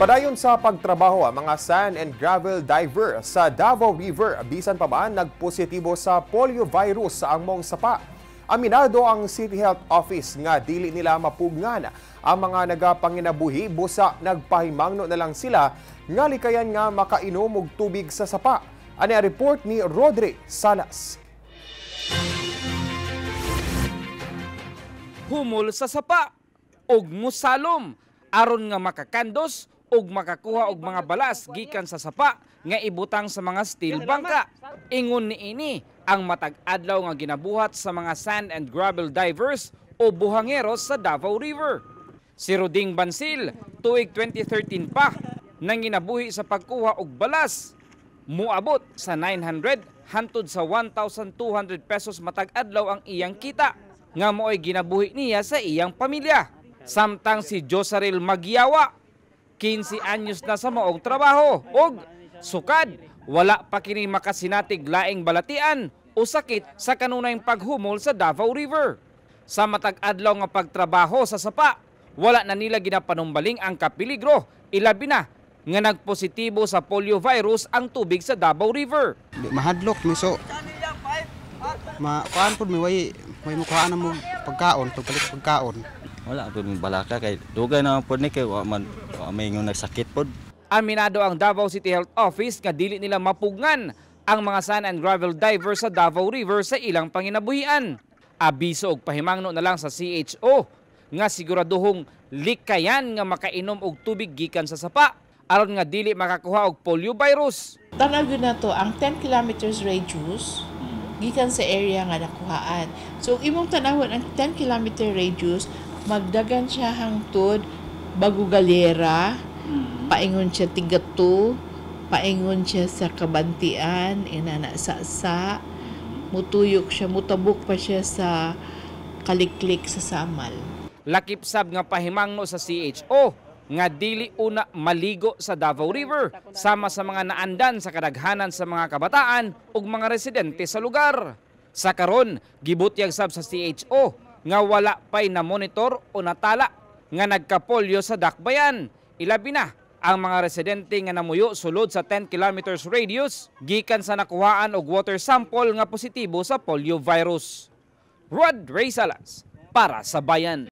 Padayon sa pagtrabaho ang mga sand and gravel diver sa Davao River, bisan pa man nagpositibo sa poliovirus sa among Sapa. Aminado ang City Health Office nga dili nila mapugnan ang mga nagapanginabuhi busa nagpahimangno na lang sila nga likayan nga makainom og tubig sa sapa. Ani report ni Rodri Salas. Humol sa sapa og musalom aron nga makakandos ug makakuha og mga balas gikan sa sapa nga ibutang sa mga steel bangka. Ingon niini ang matag adlaw nga ginabuhat sa mga sand and gravel divers o buhangero sa Davao River. Si Ruding Bansil, tuig 2013 pa nang ginabuhi sa pagkuha og balas muabot sa 900 hantod sa 1,200 pesos matag adlaw ang iyang kita nga mo'y ginabuhi niya sa iyang pamilya samtang si Josaril Magyawa 15 anyos na sa maog trabaho og sukad wala pa kini makasinatig laing balatian o sakit sa kanunayng paghumol sa Davao River. Sa matag-adlaw nga pagtrabaho sa sapa, wala na nila ginapanumbaling ang kapiligro, ilabi na nga nagpositibo sa poliovirus ang tubig sa Davao River. Mahadlok miso. Ma kuan pud mi way may mukuhaan mo pagkaon, pagpalit pagkaon wala po balaka kay dugay na pud ni kay wa man may ngon nagsakit pud Aminado ang Davao City Health Office nga dili nila mapugngan ang mga sand and gravel diver sa Davao River sa ilang panginabuhian. Abiso og pahimangno na lang sa CHO nga siguraduhong likayan nga makainom og tubig gikan sa sapa aron nga dili makakuha og polio virus. Tanaw na to ang 10 kilometers radius gikan sa area nga nakuhaan. So imong tanawon ang 10 kilometer radius magdagan siya hangtod bagugalera mm-hmm. paingon siya tigato paingon siya sa kabantian inana sa sa mm-hmm. mutuyok siya mutabok pa siya sa kaliklik sa samal lakip sab nga pahimangno sa CHO nga dili una maligo sa Davao River sama sa mga naandan sa kadaghanan sa mga kabataan ug mga residente sa lugar sa karon gibutyag sab sa CHO nga wala pa'y na-monitor o natala nga nagkapolyo sa Dakbayan. Ilabi na ang mga residente nga namuyo sulod sa 10 kilometers radius gikan sa nakuhaan og water sample nga positibo sa polio virus. Rod Ray Salas para sa bayan.